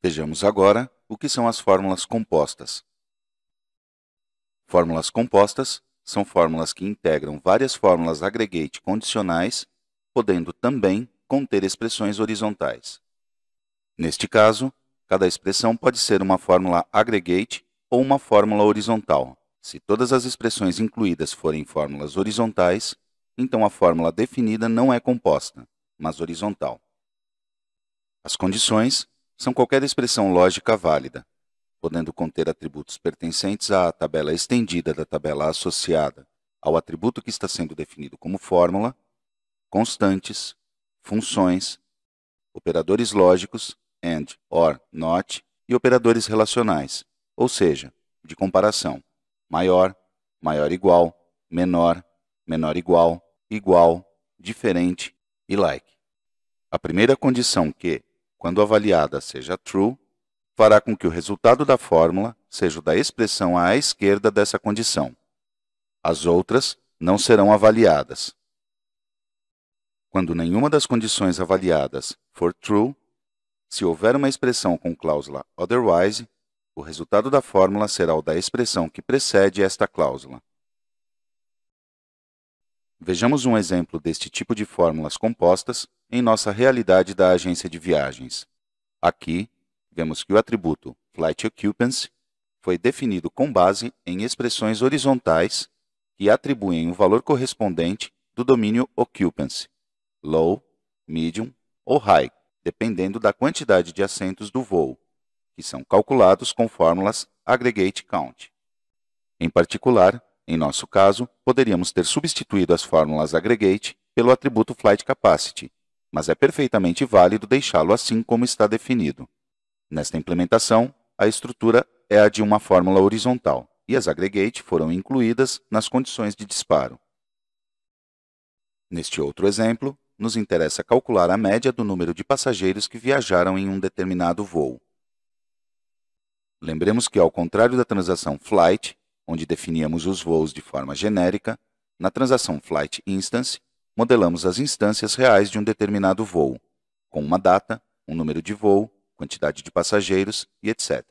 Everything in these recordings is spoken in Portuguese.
Vejamos agora o que são as fórmulas compostas. Fórmulas compostas são fórmulas que integram várias fórmulas aggregate condicionais, podendo também conter expressões horizontais. Neste caso, cada expressão pode ser uma fórmula aggregate ou uma fórmula horizontal. Se todas as expressões incluídas forem fórmulas horizontais, então a fórmula definida não é composta, mas horizontal. As condições são qualquer expressão lógica válida, podendo conter atributos pertencentes à tabela estendida da tabela associada ao atributo que está sendo definido como fórmula, constantes, funções, operadores lógicos, and, or, not, e operadores relacionais, ou seja, de comparação, maior, maior igual, menor, menor igual, igual, diferente e like. A primeira condição que, quando avaliada seja true, fará com que o resultado da fórmula seja o da expressão à esquerda dessa condição. As outras não serão avaliadas. Quando nenhuma das condições avaliadas for true, se houver uma expressão com cláusula otherwise, o resultado da fórmula será o da expressão que precede esta cláusula. Vejamos um exemplo deste tipo de fórmulas compostas em nossa realidade da agência de viagens. Aqui, vemos que o atributo flight occupancy foi definido com base em expressões horizontais que atribuem o valor correspondente do domínio occupancy, low, medium ou high, dependendo da quantidade de assentos do voo, que são calculados com fórmulas aggregate count. Em particular, em nosso caso, poderíamos ter substituído as fórmulas aggregate pelo atributo flight capacity, mas é perfeitamente válido deixá-lo assim como está definido. Nesta implementação, a estrutura é a de uma fórmula horizontal, e as aggregate foram incluídas nas condições de disparo. Neste outro exemplo, nos interessa calcular a média do número de passageiros que viajaram em um determinado voo. Lembremos que, ao contrário da transação flight, onde definíamos os voos de forma genérica, na transação Flight Instance, modelamos as instâncias reais de um determinado voo, com uma data, um número de voo, quantidade de passageiros e etc.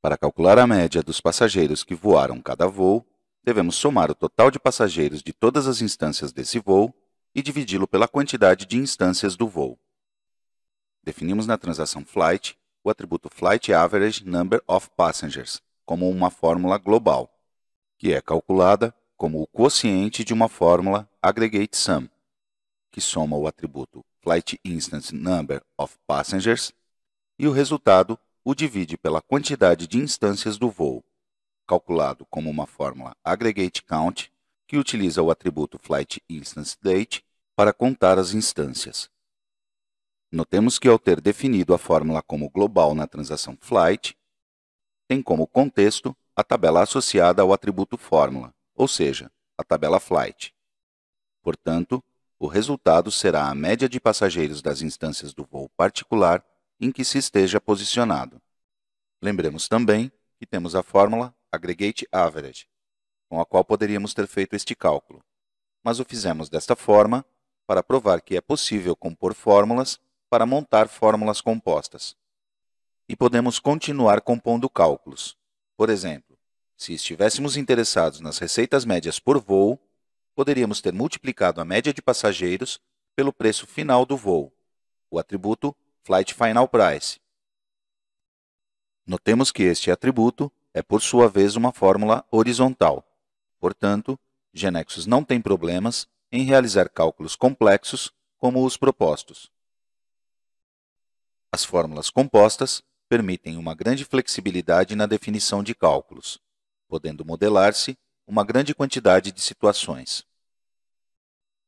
Para calcular a média dos passageiros que voaram cada voo, devemos somar o total de passageiros de todas as instâncias desse voo e dividi-lo pela quantidade de instâncias do voo. Definimos na transação Flight o atributo Flight Average Number of Passengers, como uma fórmula global, que é calculada como o quociente de uma fórmula aggregate sum, que soma o atributo flight instance number of passengers e o resultado o divide pela quantidade de instâncias do voo, calculado como uma fórmula aggregate count que utiliza o atributo flight instance date para contar as instâncias. Notemos que ao ter definido a fórmula como global na transação flight, tem como contexto a tabela associada ao atributo fórmula, ou seja, a tabela flight. Portanto, o resultado será a média de passageiros das instâncias do voo particular em que se esteja posicionado. Lembremos também que temos a fórmula Aggregate Average, com a qual poderíamos ter feito este cálculo, mas o fizemos desta forma para provar que é possível compor fórmulas para montar fórmulas compostas e podemos continuar compondo cálculos. Por exemplo, se estivéssemos interessados nas receitas médias por voo, poderíamos ter multiplicado a média de passageiros pelo preço final do voo, o atributo Flight Final Price. Notemos que este atributo é, por sua vez, uma fórmula horizontal. Portanto, Genexus não tem problemas em realizar cálculos complexos como os propostos. As fórmulas compostas permitem uma grande flexibilidade na definição de cálculos, podendo modelar-se uma grande quantidade de situações.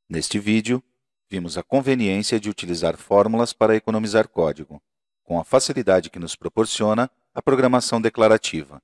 Neste vídeo, vimos a conveniência de utilizar fórmulas para economizar código, com a facilidade que nos proporciona a programação declarativa.